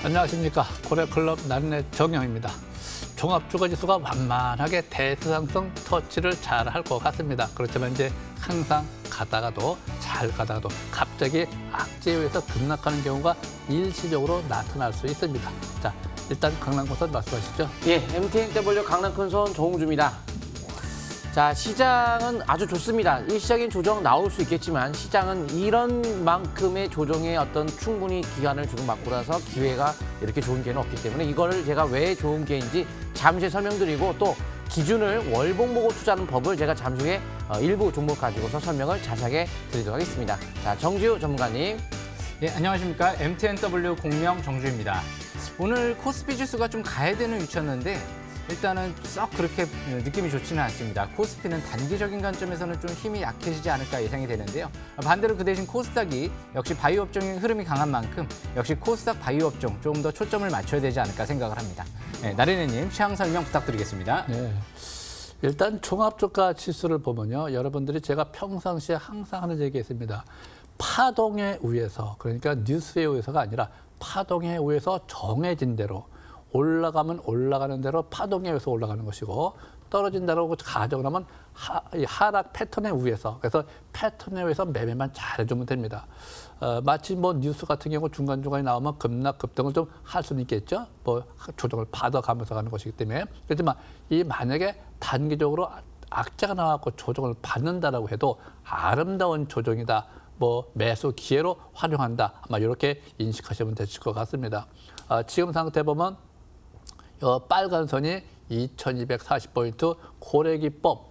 안녕하십니까 코래클럽 나른의 정영입니다. 종합주거지수가 완만하게 대수상성 터치를 잘 할 것 같습니다. 그렇지만 이제 항상 가다가도 잘 가다가도 갑자기 악재에 의해서 급락하는 경우가 일시적으로 나타날 수 있습니다. 자, 일단 강남콘선 말씀하시죠. 예, MTNW 강남 큰손 조홍주입니다. 자, 시장은 아주 좋습니다. 일시적인 조정 나올 수 있겠지만 시장은 이런 만큼의 조정에 어떤 충분히 기간을 조금 맞고 나서 기회가 이렇게 좋은 기회는 없기 때문에 이거를 제가 왜 좋은 기회인지 잠시 설명드리고 또 기준을 월봉 보고 투자하는 법을 제가 잠시 후에 어, 일부 종목 가지고서 설명을 자세하게 드리도록 하겠습니다. 자, 정지우 전문가님. 네, 안녕하십니까. MTNW 공명 정주입니다. 오늘 코스피 지수가 좀 가야 되는 위치였는데 일단은 썩 그렇게 예, 느낌이 좋지는 않습니다. 코스피는 단기적인 관점에서는 좀 힘이 약해지지 않을까 예상이 되는데요. 반대로 그 대신 코스닥이 역시 바이오 업종의 흐름이 강한 만큼 역시 코스닥 바이오 업종 조금 더 초점을 맞춰야 되지 않을까 생각을 합니다. 네, 예, 나리네님 취향 설명 부탁드리겠습니다. 네. 일단 종합주가 지수를 보면요. 여러분들이 제가 평상시에 항상 하는 얘기가있습니다 파동에 의해서 그러니까 뉴스에 의해서가 아니라 파동에 의해서 정해진 대로 올라가면 올라가는 대로 파동에 의해서 올라가는 것이고 떨어진다고 라 가정을 하면 하, 이하락 패턴에 의해서 그래서 패턴에 의해서 매매만 잘 해주면 됩니다. 어, 마치 뭐 뉴스 같은 경우 중간중간에 나오면 급락 급등을 좀 할 수는 있겠죠. 뭐 조정을 받아가면서 가는 것이기 때문에 그렇지만 이 만약에 단기적으로 아, 악재가 나왔고 조정을 받는다라고 해도 아름다운 조정이다. 뭐 매수 기회로 활용한다. 아마 이렇게 인식하시면 되실 것 같습니다. 어, 지금 상태 보면 어, 빨간 선이 2240포인트 고래기법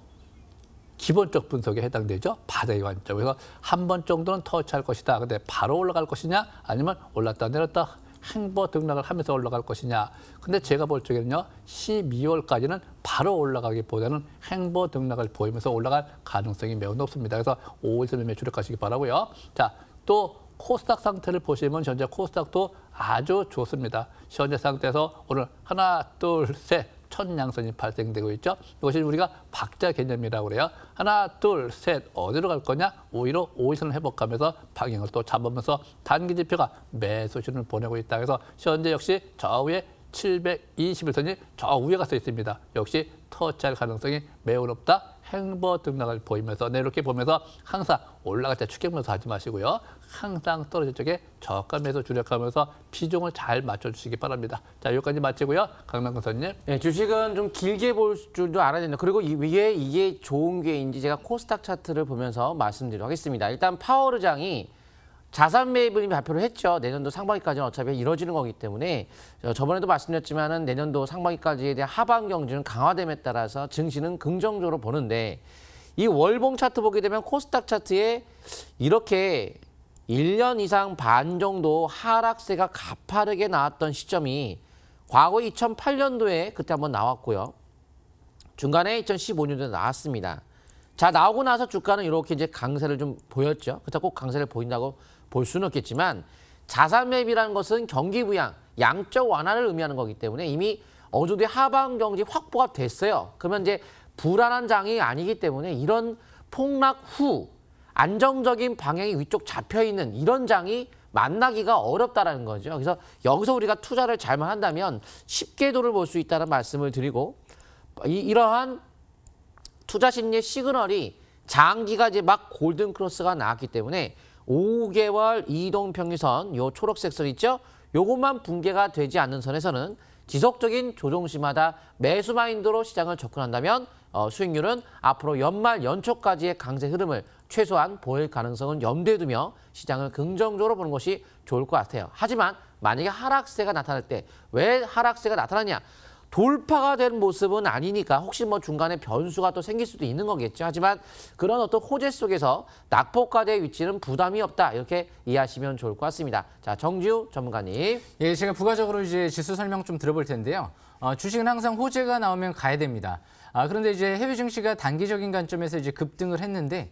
기본적 분석에 해당되죠. 바닥의 관점. 그래서 한 번 정도는 터치할 것이다. 근데 바로 올라갈 것이냐 아니면 올랐다 내렸다 행보 등락을 하면서 올라갈 것이냐. 근데 제가 볼 적에는요. 12월까지는 바로 올라가기보다는 행보 등락을 보이면서 올라갈 가능성이 매우 높습니다. 그래서 5일선을 매출을 가시기 바라고요. 자, 또 코스닥 상태를 보시면 현재 코스닥도 아주 좋습니다. 현재 상태에서 오늘 하나, 둘, 셋, 천양선이 발생되고 있죠. 이것이 우리가 박자 개념이라고 그래요. 하나, 둘, 셋, 어디로 갈 거냐? 오히려 오이선을 회복하면서 방향을 또 잡으면서 단기 지표가 매수신을 보내고 있다. 그래서 현재 역시 저 위에 721턴이 저 위에 가서 있습니다. 역시 터치할 가능성이 매우 높다. 행보 등락을 보이면서 네, 이렇게 보면서 항상 올라갈 때 축게 보면서 하지 마시고요. 항상 떨어질 적에 저가 매수 주력하면서 비중을 잘 맞춰주시기 바랍니다. 자, 여기까지 마치고요. 강남건선님. 네, 주식은 좀 길게 볼 줄도 알아야 된다. 그리고 이게, 이게 좋은 게인지 제가 코스닥 차트를 보면서 말씀드리도록 하겠습니다. 일단 파워 의장이 자산 매입을 발표를 했죠. 내년도 상반기까지는 어차피 이뤄지는 거기 때문에 어, 저번에도 말씀드렸지만은 내년도 상반기까지에 대한 하반 경주는 강화됨에 따라서 증시는 긍정적으로 보는데 이 월봉 차트 보게 되면 코스닥 차트에 이렇게 1년 이상 반 정도 하락세가 가파르게 나왔던 시점이 과거 2008년도에 그때 한번 나왔고요. 중간에 2015년도에 나왔습니다. 자 나오고 나서 주가는 이렇게 이제 강세를 좀 보였죠. 그렇다고 꼭 강세를 보인다고 볼 수는 없겠지만 자산매입이라는 것은 경기 부양, 양적 완화를 의미하는 거기 때문에 이미 어느 정도의 하방 경제 확보가 됐어요. 그러면 이제 불안한 장이 아니기 때문에 이런 폭락 후 안정적인 방향이 위쪽 잡혀 있는 이런 장이 만나기가 어렵다라는 거죠. 그래서 여기서 우리가 투자를 잘만 한다면 쉽게 도를 볼 수 있다는 말씀을 드리고 이, 러한 투자 심리의 시그널이 장기가 이제 막 골든 크로스가 나왔기 때문에 5개월 이동 평균선 요 초록색 선 있죠? 요것만 붕괴가 되지 않는 선에서는 지속적인 조정 시마다 매수 마인드로 시장을 접근한다면 어, 수익률은 앞으로 연말 연초까지의 강세 흐름을 최소한 보일 가능성은 염두에 두며 시장을 긍정적으로 보는 것이 좋을 것 같아요. 하지만 만약에 하락세가 나타날 때 왜 하락세가 나타나냐? 돌파가 된 모습은 아니니까 혹시 뭐 중간에 변수가 또 생길 수도 있는 거겠죠. 하지만 그런 어떤 호재 속에서 낙폭과대 위치는 부담이 없다. 이렇게 이해하시면 좋을 것 같습니다. 자, 정지우 전문가님. 예, 제가 부가적으로 이제 지수 설명 좀 들어볼 텐데요. 어, 주식은 항상 호재가 나오면 가야 됩니다. 아, 그런데 이제 해외 증시가 단기적인 관점에서 이제 급등을 했는데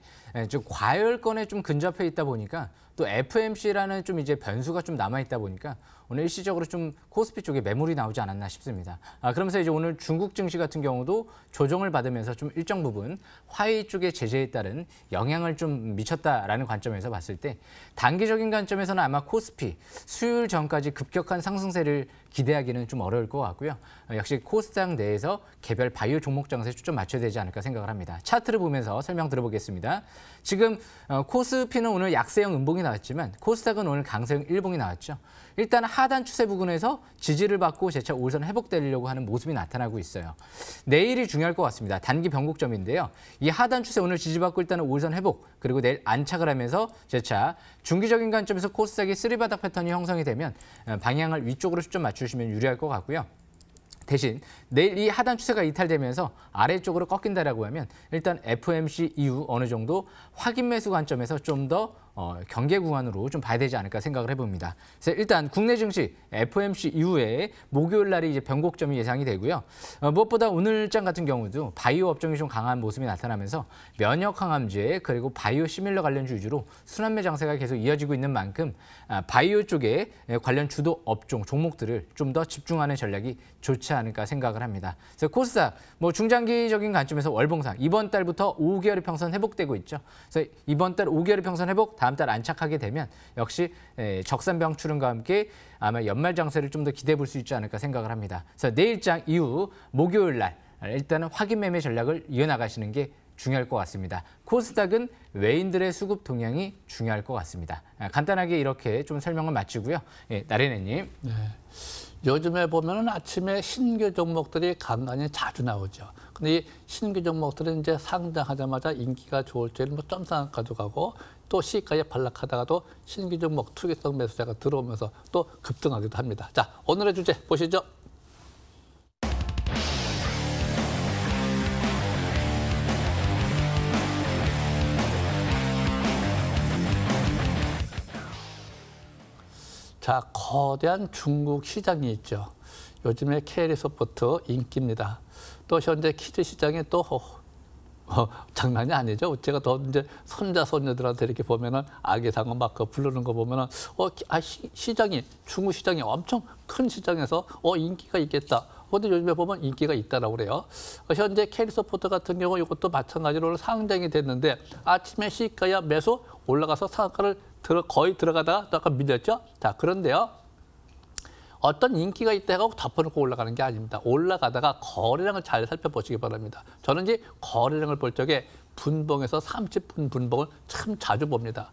즉 예, 과열권에 좀 근접해 있다 보니까 또 FMC라는 좀 이제 변수가 좀 남아 있다 보니까 오늘 일시적으로 좀 코스피 쪽에 매물이 나오지 않았나 싶습니다. 아, 그러면서 이제 오늘 중국 증시 같은 경우도 조정을 받으면서 좀 일정 부분 화웨이 쪽의 제재에 따른 영향을 좀 미쳤다라는 관점에서 봤을 때 단기적인 관점에서는 아마 코스피 수요일 전까지 급격한 상승세를 기대하기는 좀 어려울 것 같고요. 아, 역시 코스닥 내에서 개별 바이오 종목 급세에 초점 맞춰야 되지 않을까 생각을 합니다. 차트를 보면서 설명 들어보겠습니다. 지금 어, 코스피는 오늘 약세형 음봉이 나왔지만 코스닥은 오늘 강세형 일봉이 나왔죠. 일단 하단 추세 부근에서 지지를 받고 재차 올선 회복되려고 하는 모습이 나타나고 있어요. 내일이 중요할 것 같습니다. 단기 변곡점인데요. 이 하단 추세 오늘 지지받고 일단은 올선 회복 그리고 내일 안착을 하면서 재차 중기적인 관점에서 코스닥의 쓰리바닥 패턴이 형성이 되면 어, 방향을 위쪽으로 초점 맞추시면 유리할 것 같고요. 대신 내일 이 하단 추세가 이탈되면서 아래쪽으로 꺾인다라고 하면 일단 FMC 이후 어느 정도 확인 매수 관점에서 좀더 어, 경계 구간으로 좀 봐야 되지 않을까 생각을 해봅니다. 그래서 일단 국내 증시 FOMC 이후에 목요일 날이 이제 변곡점이 예상이 되고요. 어, 무엇보다 오늘장 같은 경우도 바이오 업종이 좀 강한 모습이 나타나면서 면역 항암제 그리고 바이오 시밀러 관련주 주로 순환매 장세가 계속 이어지고 있는 만큼 아, 바이오 쪽에 관련 주도 업종 종목들을 좀 더 집중하는 전략이 좋지 않을까 생각을 합니다. 그래서 코스닥 뭐 중장기적인 관점에서 월봉상 이번 달부터 5개월의 평선 회복되고 있죠. 그래서 이번 달 5개월의 평선 회복 다음 달 안착하게 되면 역시 예, 적산병 출현과 함께 아마 연말 장세를 좀 더 기대해 볼 수 있지 않을까 생각을 합니다. 그래서 내일장 이후 목요일 날 일단은 확인 매매 전략을 이어나가시는 게 중요할 것 같습니다. 코스닥은 외인들의 수급 동향이 중요할 것 같습니다. 아, 간단하게 이렇게 좀 설명을 마치고요. 예, 나래네님. 네. 요즘에 보면 아침에 신규 종목들이 간간히 자주 나오죠. 근데 이 신규 종목들은 이제 상장하자마자 인기가 좋을 때는 뭐 점상 가져가고 또 시가에 반락하다가도 신규 종목 투기성 매수자가 들어오면서 또 급등하기도 합니다. 자, 오늘의 주제 보시죠. 자, 거대한 중국 시장이 있죠. 요즘에 k 리소프트 인기입니다. 또 현재 키즈 시장에또 어, 장난이 아니죠. 제가 더 이제 손자 손녀들한테 이렇게 보면은 아기 상어 막그 부르는 거 보면은 어, 아, 시, 장이 중국 시장이 엄청 큰 시장에서 어 인기가 있겠다. 근데 요즘에 보면 인기가 있다라고 그래요. 어, 현재 캐리 서포터 같은 경우 이것도 마찬가지로 상장이 됐는데 아침에 시가야 매수 올라가서 상가를 들어, 거의 들어가다가 아까 밀렸죠. 자 그런데요. 어떤 인기가 있다 하고 덮어놓고 올라가는 게 아닙니다. 올라가다가 거래량을 잘 살펴보시기 바랍니다. 저는 이제 거래량을 볼 적에 분봉에서 30분 분봉을 참 자주 봅니다.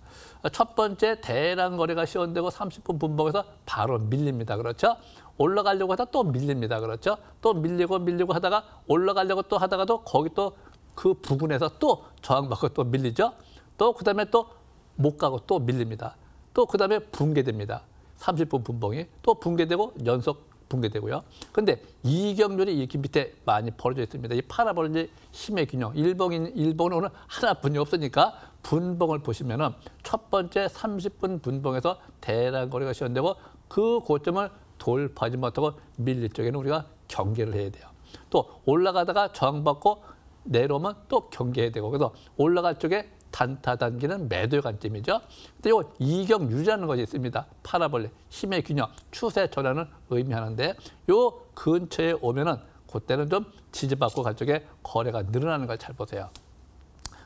첫 번째 대량 거래가 시원되고 30분 분봉에서 바로 밀립니다. 그렇죠? 올라가려고 하다 또 밀립니다. 그렇죠? 또 밀리고 밀리고 하다가 올라가려고 또 하다가도 거기 또 그 부근에서 또 저항받고 또 밀리죠. 또 그다음에 또 못 가고 또 밀립니다. 또 그다음에 붕괴됩니다. 30분 분봉이 또 붕괴되고 연속 붕괴되고요. 근데 이격률이 이렇게 밑에 많이 벌어져 있습니다. 이 파라볼리 힘의 균형. 일본인, 일본은 오늘 하나 분이 없으니까 분봉을 보시면은 첫 번째 30분 분봉에서 대란 거리가 시연되고 그 고점을 돌파하지 못하고 밀릴 쪽에는 우리가 경계를 해야 돼요. 또 올라가다가 저항받고 내려오면 또 경계해야 되고 그래서 올라갈 쪽에 단타 단기는 매도의 관점이죠. 그리고 이격 유지하는 것이 있습니다. 파라볼레 힘의 균형 추세 전환을 의미하는데 요 근처에 오면은 그때는 좀 지지받고 갈쪽에 거래가 늘어나는 걸 잘 보세요.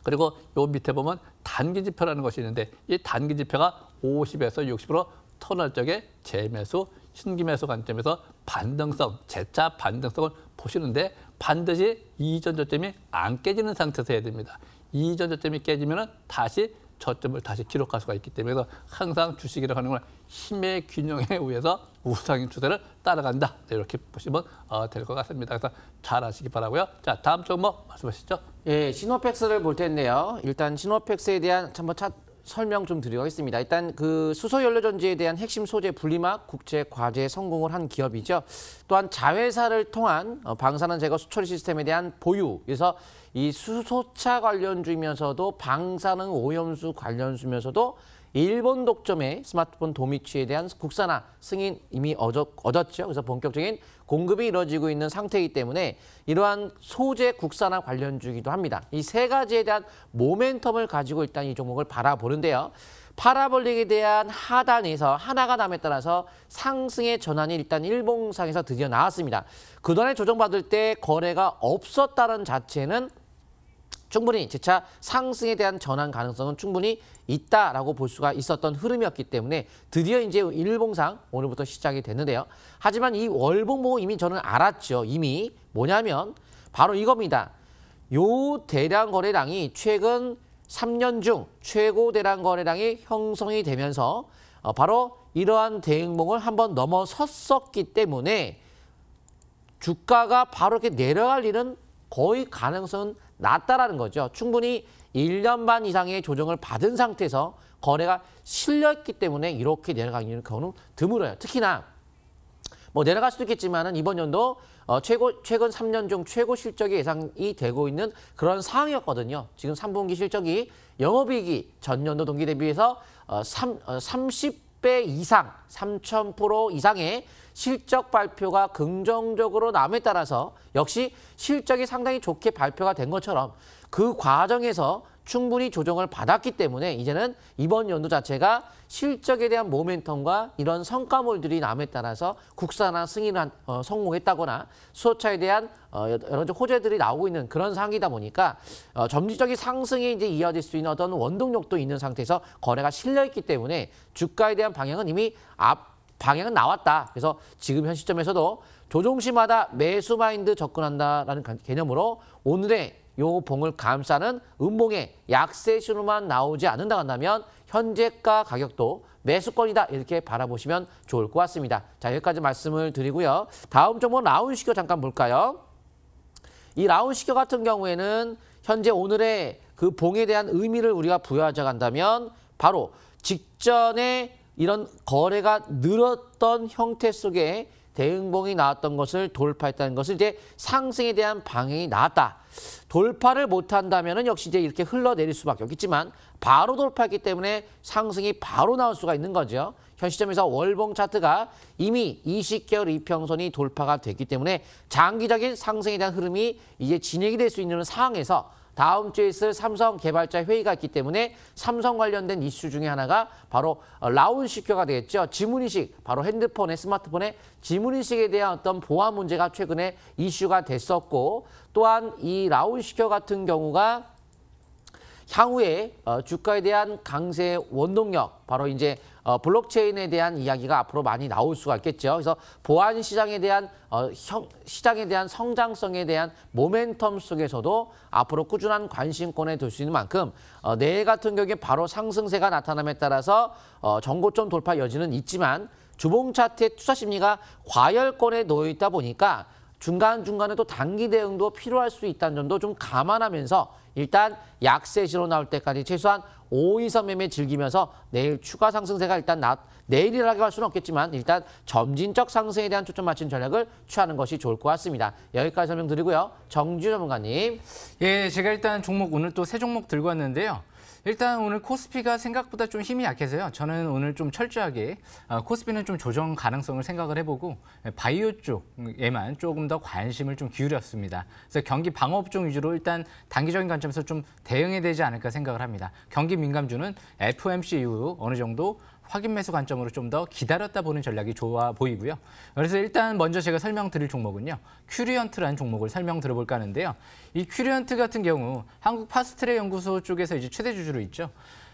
그리고 요 밑에 보면 단기 지표라는 것이 있는데 이 단기 지표가 50에서 60으로 터널 쪽에 재매수, 신기매수 관점에서 반등성, 재차 반등성을 보시는데 반드시 이전 저점이 안 깨지는 상태에서 해야 됩니다. 이전 저점이 깨지면 다시 저점을 다시 기록할 수가 있기 때문에 항상 주식이라고 하는 건 힘의 균형에 의해서 우상인 추세를 따라간다. 네, 이렇게 보시면 어, 될것 같습니다. 그래서 잘 아시기 바라고요. 자, 다음 종목 뭐 말씀하시죠. 예, 시노팩스를볼 텐데요. 일단 시노팩스에 대한 한번 차, 설명 좀 드리겠습니다. 일단 그 수소연료전지에 대한 핵심 소재 분리막 국제 과제 성공을 한 기업이죠. 또한 자회사를 통한 어, 방사능 제거 수처리 시스템에 대한 보유. 그래서 이 수소차 관련주면서도 이 방사능 오염수 관련주면서도 일본 독점의 스마트폰 도미치에 대한 국산화 승인 이미 얻었죠. 그래서 본격적인 공급이 이루어지고 있는 상태이기 때문에 이러한 소재 국산화 관련주기도 합니다. 이 세 가지에 대한 모멘텀을 가지고 일단 이 종목을 바라보는데요. 파라볼릭에 대한 하단에서 하나가 남에 따라서 상승의 전환이 일단 일봉상에서 드디어 나왔습니다. 그동안에 조정받을 때 거래가 없었다는 자체는 충분히 재차 상승에 대한 전환 가능성은 충분히 있다라고 볼 수가 있었던 흐름이었기 때문에 드디어 이제 일봉상 오늘부터 시작이 됐는데요. 하지만 이 월봉 보고 이미 저는 알았죠. 이미 뭐냐면 바로 이겁니다. 요 대량 거래량이 최근 3년 중 최고 대량 거래량이 형성이 되면서 어, 바로 이러한 대응봉을 한번 넘어섰었기 때문에 주가가 바로 이렇게 내려갈 일은 거의 가능성은 낮다라는 거죠. 충분히 1년 반 이상의 조정을 받은 상태에서 거래가 실렸기 때문에 이렇게 내려가는 경우는 드물어요. 특히나 뭐 내려갈 수도 있겠지만 은 이번 연도 어, 최고, 최근 3년 중 최고 실적이 예상이 되고 있는 그런 상황이었거든요. 지금 3분기 실적이 영업이익이 전년도 동기 대비해서 어, 3, 어, 30 3 0배 이상, 3,000% 이상의 실적 발표가 긍정적으로 남에 따라서 역시 실적이 상당히 좋게 발표가 된 것처럼 그 과정에서 충분히 조정을 받았기 때문에 이제는 이번 연도 자체가 실적에 대한 모멘텀과 이런 성과물들이 남에 따라서 국산화 승인한 어, 성공했다거나 수소차에 대한 어, 여러 가지 호재들이 나오고 있는 그런 상황이다 보니까 어, 점진적인 상승이 이제 이어질 수 있는 어떤 원동력도 있는 상태에서 거래가 실려 있기 때문에 주가에 대한 방향은 이미 앞 방향은 나왔다. 그래서 지금 현 시점에서도 조종시마다 매수 마인드 접근한다라는 개념으로 오늘의 요 봉을 감싸는 음봉의 약세신호만 나오지 않는다 한다면 현재가 가격도 매수권이다 이렇게 바라보시면 좋을 것 같습니다. 자 여기까지 말씀을 드리고요. 다음 종목 라운시교 잠깐 볼까요? 이라운시교 같은 경우에는 현재 오늘의 그 봉에 대한 의미를 우리가 부여하자 간다면 바로 직전에 이런 거래가 늘었던 형태 속에 대응봉이 나왔던 것을 돌파했다는 것은 이제 상승에 대한 방향이 나왔다. 돌파를 못한다면 역시 이제 이렇게 흘러내릴 수밖에 없겠지만 바로 돌파했기 때문에 상승이 바로 나올 수가 있는 거죠. 현 시점에서 월봉 차트가 이미 20개월 이평선이 돌파가 됐기 때문에 장기적인 상승에 대한 흐름이 이제 진행이 될 수 있는 상황에서 다음 주에 있을 삼성 개발자 회의가 있기 때문에 삼성 관련된 이슈 중에 하나가 바로 어, 라운식교가 되겠죠. 지문인식, 바로 핸드폰에 스마트폰에 지문인식에 대한 어떤 보안 문제가 최근에 이슈가 됐었고 또한 이 라운식교 같은 경우가 향후에 어, 주가에 대한 강세의 원동력, 바로 이제 어, 블록체인에 대한 이야기가 앞으로 많이 나올 수가 있겠죠. 그래서 보안 시장에 대한 어, 형, 시장에 대한 성장성에 대한 모멘텀 속에서도 앞으로 꾸준한 관심권에 둘 수 있는 만큼 어, 내일 같은 경우에 바로 상승세가 나타남에 따라서 어, 정고점 돌파 여지는 있지만 주봉 차트의 투자 심리가 과열권에 놓여 있다 보니까 중간중간에 또 단기 대응도 필요할 수 있다는 점도 좀 감안하면서 일단 약세시로 나올 때까지 최소한 5, 2, 3매매 즐기면서 내일 추가 상승세가 일단 나, 내일이라고 할 수는 없겠지만 일단 점진적 상승에 대한 초점 맞춘 전략을 취하는 것이 좋을 것 같습니다. 여기까지 설명드리고요. 정주 전문가님. 예, 제가 일단 종목 오늘 또 세 종목 들고 왔는데요. 일단 오늘 코스피가 생각보다 좀 힘이 약해서요. 저는 오늘 좀 철저하게 아, 코스피는 좀 조정 가능성을 생각을 해보고 네, 바이오 쪽에만 조금 더 관심을 좀 기울였습니다. 그래서 경기 방어업종 위주로 일단 단기적인 관점에서 좀 대응해야 되지 않을까 생각을 합니다. 경기 민감주는 FOMC 이후 어느 정도 확인 매수 관점으로 좀 더 기다렸다 보는 전략이 좋아 보이고요. 그래서 일단 먼저 제가 설명드릴 종목은요. 큐리언트라는 종목을 설명 들어볼까 하는데요. 이 큐리언트 같은 경우 한국 파스트레 연구소 쪽에서 이제 최대 주주로 있죠.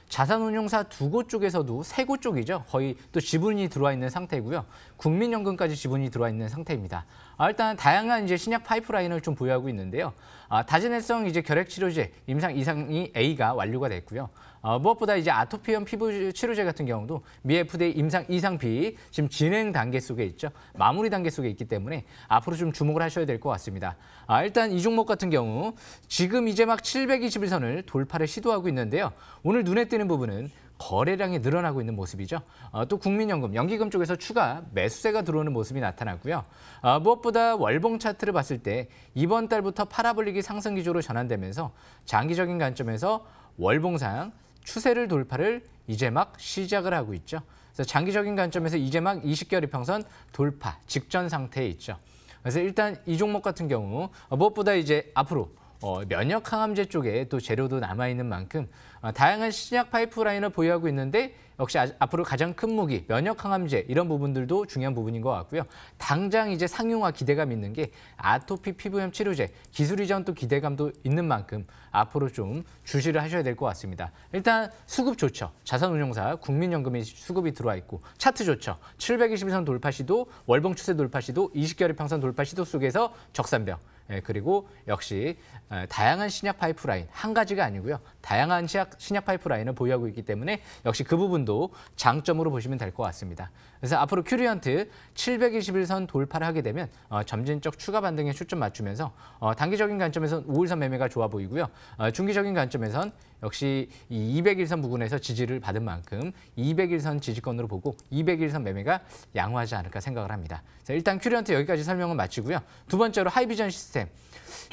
자산운용사 두 곳 쪽에서도 세 곳 쪽이죠. 거의 또 지분이 들어와 있는 상태고요. 국민연금까지 지분이 들어와 있는 상태입니다. 아, 일단 다양한 이제 신약 파이프라인을 좀 보유하고 있는데요. 아, 다진해성 이제 결핵 치료제 임상 이상이 A가 완료가 됐고요. 아, 무엇보다 이제 아토피형 피부 치료제 같은 경우도 미 FDA 임상 이상 B 지금 진행 단계 속에 있죠. 마무리 단계 속에 있기 때문에 앞으로 좀 주목을 하셔야 될 것 같습니다. 아, 일단 이 종목 같은 경우 지금 이제 막 721선을 돌파를 시도하고 있는데요. 오늘 눈에 띄는 부분은 거래량이 늘어나고 있는 모습이죠. 어, 또 국민연금, 연기금 쪽에서 추가 매수세가 들어오는 모습이 나타났고요. 어, 무엇보다 월봉 차트를 봤을 때 이번 달부터 파라볼릭이 상승 기조로 전환되면서 장기적인 관점에서 월봉상 추세를 돌파를 이제 막 시작을 하고 있죠. 그래서 장기적인 관점에서 이제 막 20개월 이평선 돌파 직전 상태에 있죠. 그래서 일단 이 종목 같은 경우 어, 무엇보다 이제 앞으로 어, 면역 항암제 쪽에 또 재료도 남아 있는 만큼 어, 다양한 신약 파이프라인을 보유하고 있는데 역시 아, 앞으로 가장 큰 무기 면역 항암제 이런 부분들도 중요한 부분인 것 같고요. 당장 이제 상용화 기대감 있는 게 아토피 피부염 치료제 기술 이전 또 기대감도 있는 만큼 앞으로 좀 주시를 하셔야 될 것 같습니다. 일단 수급 좋죠. 자산운용사 국민연금의 수급이 들어와 있고 차트 좋죠. 720선 돌파 시도 월봉 추세 돌파 시도 20개월 평선 돌파 시도 속에서 적산병 예, 그리고 역시 어, 다양한 신약 파이프라인 한 가지가 아니고요. 다양한 신약, 신약 파이프라인을 보유하고 있기 때문에 역시 그 부분도 장점으로 보시면 될 것 같습니다. 그래서 앞으로 큐리언트 721선 돌파를 하게 되면 어, 점진적 추가 반등에 초점 맞추면서 어, 단기적인 관점에선 5일선 매매가 좋아 보이고요. 어, 중기적인 관점에선 역시 이 201선 부근에서 지지를 받은 만큼 201선 지지권으로 보고 201선 매매가 양호하지 않을까 생각을 합니다. 자, 일단 큐리언트 여기까지 설명을 마치고요. 두 번째로 하이비전 시스템.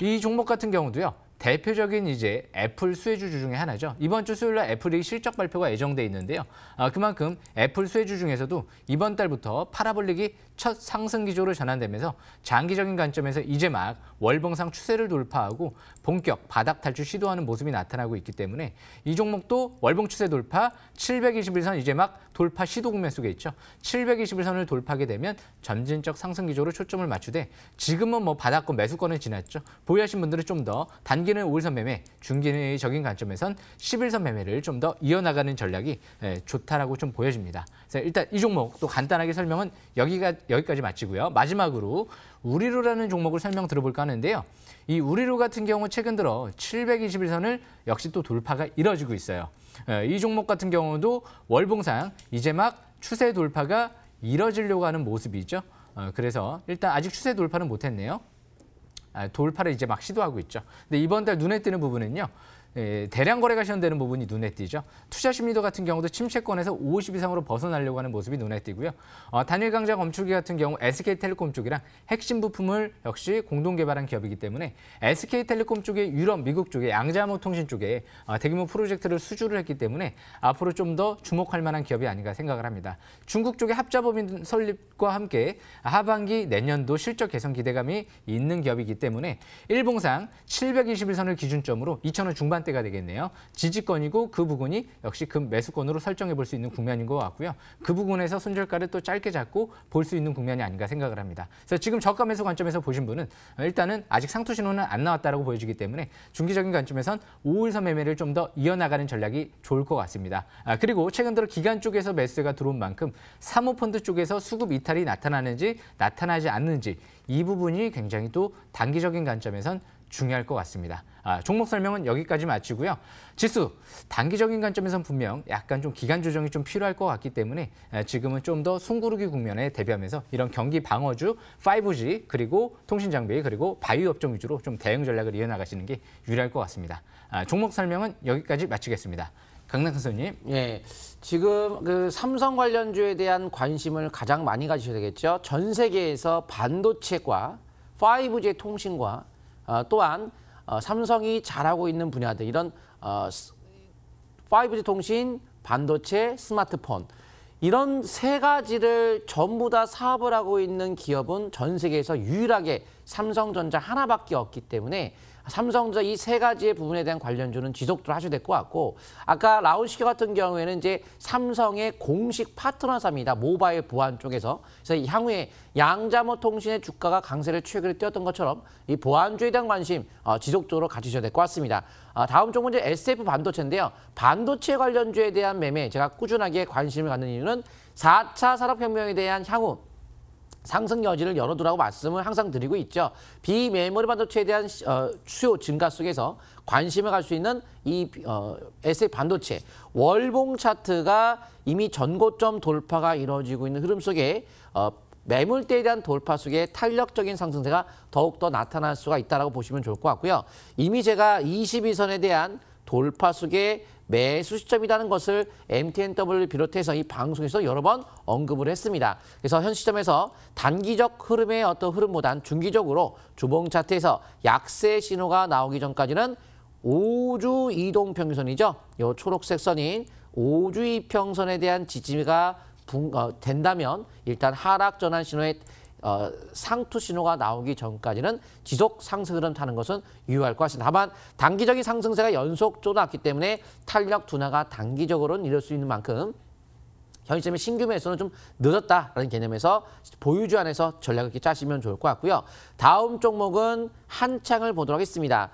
이 종목 같은 경우도요. 대표적인 이제 애플 수혜주주 중의 하나죠. 이번 주 수요일 날 애플이 실적 발표가 예정돼 있는데요. 아, 그만큼 애플 수혜주 중에서도 이번 달부터 파라볼릭이 첫 상승 기조로 전환되면서 장기적인 관점에서 이제 막 월봉상 추세를 돌파하고 본격 바닥 탈출 시도하는 모습이 나타나고 있기 때문에 이 종목도 월봉 추세 돌파 721선 이제 막 돌파 시도 국면 속에 있죠. 721선을 돌파하게 되면 점진적 상승 기조로 초점을 맞추되 지금은 뭐 바닥권 매수권을 지났죠. 보유하신 분들은 좀 더 단기는 5일선 매매, 중기적인 관점에선 11선 매매를 좀 더 이어나가는 전략이 예, 좋다라고 좀 보여집니다. 일단 이 종목 또 간단하게 설명은 여기가 여기까지 마치고요. 마지막으로 우리루라는 종목을 설명 들어볼까 하는데요. 이 우리루 같은 경우 최근 들어 721선을 역시 또 돌파가 이뤄지고 있어요. 예, 이 종목 같은 경우도 월봉상 이제 막 추세 돌파가 이뤄지려고 하는 모습이죠. 어, 그래서 일단 아직 추세 돌파는 못했네요. 아, 돌파를 이제 막 시도하고 있죠. 근데 이번 달 눈에 띄는 부분은요. 예, 대량 거래가 시연되는 부분이 눈에 띄죠. 투자 심리도 같은 경우도 침체권에서 50 이상으로 벗어나려고 하는 모습이 눈에 띄고요. 어, 단일 강자 검출기 같은 경우 SK텔레콤 쪽이랑 핵심 부품을 역시 공동 개발한 기업이기 때문에 SK텔레콤 쪽에 유럽, 미국 쪽에 양자모통신 쪽에 어, 대규모 프로젝트를 수주를 했기 때문에 앞으로 좀 더 주목할 만한 기업이 아닌가 생각을 합니다. 중국 쪽의 합자법인 설립과 함께 하반기 내년도 실적 개선 기대감이 있는 기업이기 때문에 일봉상 721선을 기준점으로 2,000원 중반 구간대가 되겠네요. 지지권이고 그 부분이 역시 금 매수권으로 설정해 볼 수 있는 국면인 것 같고요. 그 부분에서 손절가를 또 짧게 잡고 볼 수 있는 국면이 아닌가 생각을 합니다. 그래서 지금 저가 매수 관점에서 보신 분은 일단은 아직 상투 신호는 안 나왔다라고 보여지기 때문에 중기적인 관점에선 5일선 매매를 좀 더 이어나가는 전략이 좋을 것 같습니다. 아, 그리고 최근 들어 기간 쪽에서 매수가 들어온 만큼 사모펀드 쪽에서 수급 이탈이 나타나는지 나타나지 않는지 이 부분이 굉장히 또 단기적인 관점에선 중요할 것 같습니다. 아, 종목 설명은 여기까지 마치고요. 지수 단기적인 관점에선 분명 약간 좀 기간 조정이 좀 필요할 것 같기 때문에 지금은 좀 더 숨구르기 국면에 대비하면서 이런 경기 방어주, 5G 그리고 통신 장비 그리고 바이오 업종 위주로 좀 대응 전략을 이어나가시는 게 유리할 것 같습니다. 아, 종목 설명은 여기까지 마치겠습니다. 강남 선생님. 예. 지금 그 삼성 관련주에 대한 관심을 가장 많이 가지셔야 되겠죠. 전 세계에서 반도체과 5G 통신과 어, 또한 어, 삼성이 잘하고 있는 분야들 이런 5G 어, 통신, 반도체, 스마트폰 이런 세 가지를 전부 다 사업을 하고 있는 기업은 전 세계에서 유일하게 삼성전자 하나밖에 없기 때문에 삼성전자 이 세 가지의 부분에 대한 관련주는 지속적으로 하셔야 될 것 같고 아까 라운시계 같은 경우에는 이제 삼성의 공식 파트너사입니다. 모바일 보안 쪽에서. 그래서 향후에 양자모통신의 주가가 강세를 최근에 뛰었던 것처럼 이 보안주에 대한 관심 어, 지속적으로 가지셔야 될 것 같습니다. 어, 다음 종목은 이제 SF 반도체인데요. 반도체 관련주에 대한 매매 제가 꾸준하게 관심을 갖는 이유는 4차 산업혁명에 대한 향후 상승 여지를 열어두라고 말씀을 항상 드리고 있죠. 비메모리 반도 최대한 어, 수요 증가 속에서 관심을 갈 수 있는 이 어, SF 반도체 월봉 차트가 이미 전고점 돌파가 이루어지고 있는 흐름 속에 어, 매물대에 대한 돌파 속에 탄력적인 상승세가 더욱더 나타날 수가 있다고 보시면 좋을 것 같고요. 이미 제가 22선에 대한 돌파 속에 매수 시점이라는 것을 MTNW를 비롯해서 이 방송에서 여러 번 언급을 했습니다. 그래서 현 시점에서 단기적 흐름의 어떤 흐름보단 중기적으로 주봉 차트에서 약세 신호가 나오기 전까지는 5주 이동 평균선이죠. 요 초록색 선인 5주 이평선에 대한 지지가 어, 된다면 일단 하락 전환 신호에 어, 상투 신호가 나오기 전까지는 지속 상승 흐름 타는 것은 유효할 것 같습니다. 다만 단기적인 상승세가 연속 쫓아왔기 때문에 탄력 둔화가 단기적으로는 이럴 수 있는 만큼 현재 시점의 신규 매수는 좀 늦었다라는 개념에서 보유주 안에서 전략을 이렇게 짜시면 좋을 것 같고요. 다음 종목은 한창을 보도록 하겠습니다.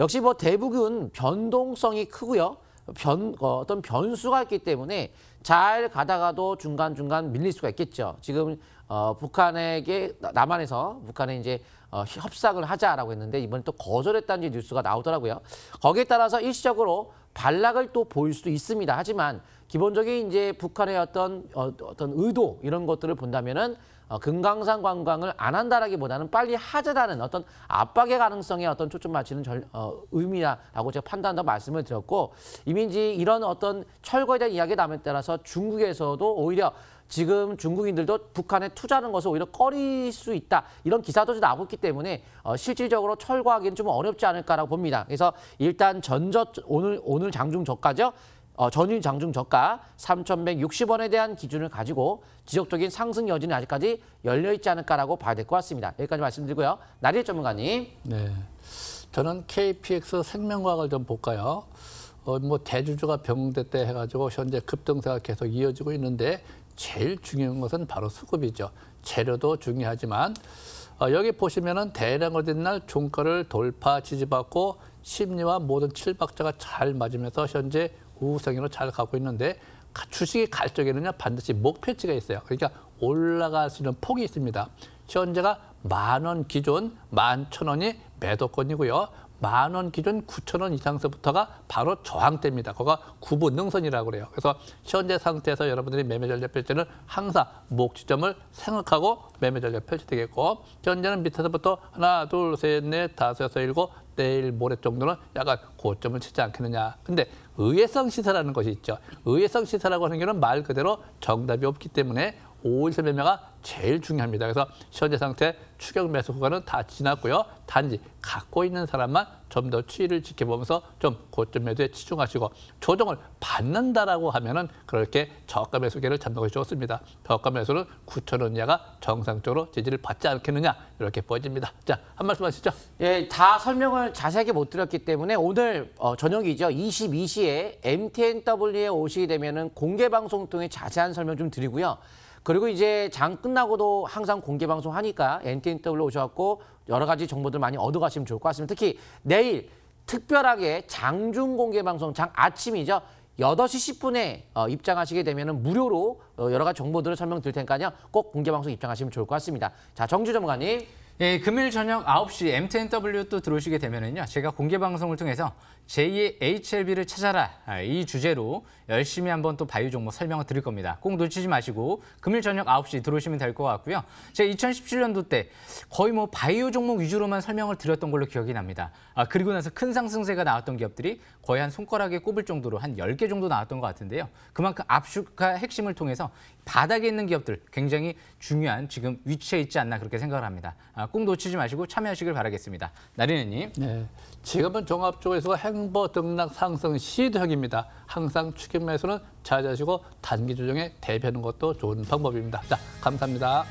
역시 뭐 대부분 변동성이 크고요. 변, 어, 어떤 변수가 있기 때문에 잘 가다가도 중간중간 밀릴 수가 있겠죠. 지금 어, 북한에게 남한에서 북한에 이제 어, 협상을 하자라고 했는데 이번에 또 거절했다는 뉴스가 나오더라고요. 거기에 따라서 일시적으로 반락을 또 보일 수도 있습니다. 하지만 기본적인 이제 북한의 어떤 어, 어떤 의도 이런 것들을 본다면은 어, 금강산 관광을 안 한다라기보다는 빨리 하자라는 어떤 압박의 가능성에 어떤 초점 맞추는 절, 어, 의미라고 제가 판단한다고 말씀을 드렸고 이민지 이런 어떤 철거에 대한 이야기 남에 따라서 중국에서도 오히려 지금 중국인들도 북한에 투자하는 것을 오히려 꺼릴 수 있다. 이런 기사도 나오고 있기 때문에 어, 실질적으로 철거하기는 좀 어렵지 않을까라고 봅니다. 그래서 일단 전저 오늘 오늘 장중 저까지요 어, 전일 장중 저가 3,160원에 대한 기준을 가지고 지속적인 상승 여지는 아직까지 열려 있지 않을까라고 봐야 될 것 같습니다. 여기까지 말씀드리고요. 나리 전문가님. 네. 저는 KPX 생명과학을 좀 볼까요? 어, 뭐 대주주가 병대 때 해가지고 현재 급등세가 계속 이어지고 있는데 제일 중요한 것은 바로 수급이죠. 재료도 중요하지만 어, 여기 보시면은 대량 어린 날 종가를 돌파 지지받고 심리와 모든 칠박자가 잘 맞으면서 현재 우후성으로 잘 가고 있는데 주식이 갈 적에는요 반드시 목표치가 있어요. 그러니까 올라갈 수 있는 폭이 있습니다. 현재가 만 원 기준 만천 원이 매도권이고요. 만 원 기준 구천 원 이상서부터가 바로 저항대입니다. 그거가 구분 능선이라고 그래요. 그래서 현재 상태에서 여러분들이 매매 전략 펼칠 때는 항상 목지점을 생각하고 매매 전략 펼쳐 되겠고 현재는 밑에서부터 하나, 둘, 셋, 넷, 다섯, 여섯, 일곱, 내일 모레 정도는 약간 고점을 치지 않겠느냐. 근데 의외성 시사라는 것이 있죠. 의외성 시사라고 하는 경우는 말 그대로 정답이 없기 때문에 5일 설명회가 제일 중요합니다. 그래서 현재 상태 추격 매수 구간은 다 지났고요. 단지 갖고 있는 사람만 좀 더 추이를 지켜보면서 좀 고점 매도에 치중하시고 조정을 받는다라고 하면은 그렇게 저가 매수 계를 잡는 것이 좋습니다. 저가 매수는 9천 원 이하가 정상적으로 지지를 받지 않겠느냐 이렇게 보여집니다 자, 한 말씀 하시죠. 예, 다 설명을 자세하게 못 드렸기 때문에 오늘 어, 저녁이죠. 22시에 MTNW에 오시게 되면은 공개 방송 통해 자세한 설명 좀 드리고요. 그리고 이제 장 끝나고도 항상 공개 방송 하니까 엔티엔 w 오셔갖고 여러 가지 정보들 많이 얻어가시면 좋을 것 같습니다. 특히 내일 특별하게 장중 공개 방송 장 아침이죠. 8시 10분에 어, 입장하시게 되면 무료로 어, 여러 가지 정보들을 설명드릴 테니까요. 꼭 공개방송 입장하시면 좋을 것 같습니다. 자, 정주 전문가님. 예, 금일 저녁 9시 m t 0 w 또 들어오시게 되면은요. 제가 공개 방송을 통해서 제2의 HLB를 찾아라 아, 이 주제로 열심히 한번 또 바이오 종목 설명을 드릴 겁니다. 꼭 놓치지 마시고 금일 저녁 9시 들어오시면 될 것 같고요. 제가 2017년도 때 거의 뭐 바이오 종목 위주로만 설명을 드렸던 걸로 기억이 납니다. 아, 그리고 나서 큰 상승세가 나왔던 기업들이 거의 한 손가락에 꼽을 정도로 한 10개 정도 나왔던 것 같은데요. 그만큼 압축과 핵심을 통해서 바닥에 있는 기업들 굉장히 중요한 지금 위치에 있지 않나 그렇게 생각을 합니다. 아, 꼭 놓치지 마시고 참여하시길 바라겠습니다. 나리네님. 네. 지금은 종합 쪽에서 행보 등락 상승 시도형입니다. 항상 추격 매수는 자제하시고 단기 조정에 대비하는 것도 좋은 방법입니다. 자, 감사합니다.